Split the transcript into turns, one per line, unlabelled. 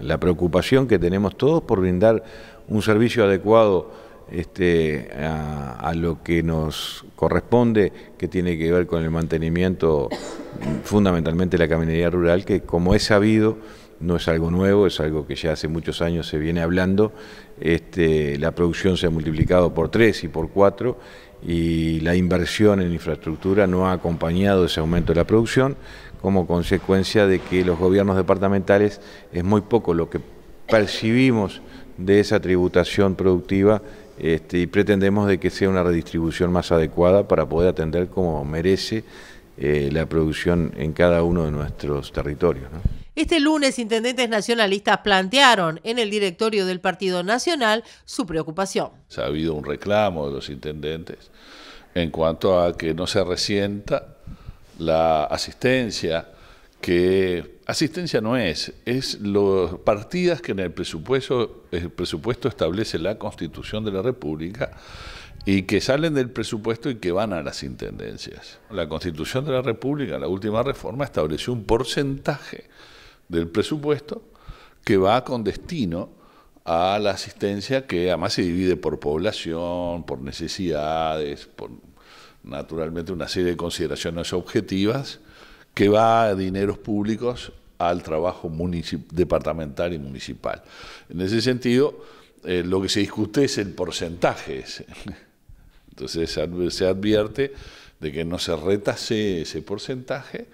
La preocupación que tenemos todos por brindar un servicio adecuado este, a, a, lo que nos corresponde, que tiene que ver con el mantenimiento mm, fundamentalmente de la caminería rural, que como es sabido, no es algo nuevo, es algo que ya hace muchos años se viene hablando. Este, la producción se ha multiplicado por tres y por cuatro y la inversión en infraestructura no ha acompañado ese aumento de la producción como consecuencia de que los gobiernos departamentales es muy poco lo que percibimos de esa tributación productiva este, y pretendemos de que sea una redistribución más adecuada para poder atender como merece eh, la producción en cada uno de nuestros territorios.
Este lunes, intendentes nacionalistas plantearon en el directorio del Partido Nacional su preocupación.
Ha habido un
reclamo de los intendentes en cuanto a que no se resienta la asistencia, que asistencia no es, es los partidas que en el presupuesto, el presupuesto establece la Constitución de la República y que salen del presupuesto y que van a las intendencias. La Constitución de la República, la última reforma, estableció un porcentaje del presupuesto que va con destino a la asistencia que además se divide por población, por necesidades, por naturalmente una serie de consideraciones objetivas, que va a dineros públicos al trabajo departamental y municipal. En ese sentido, eh, lo que se discute es el porcentaje. Entonces se advierte de que no se retase ese porcentaje.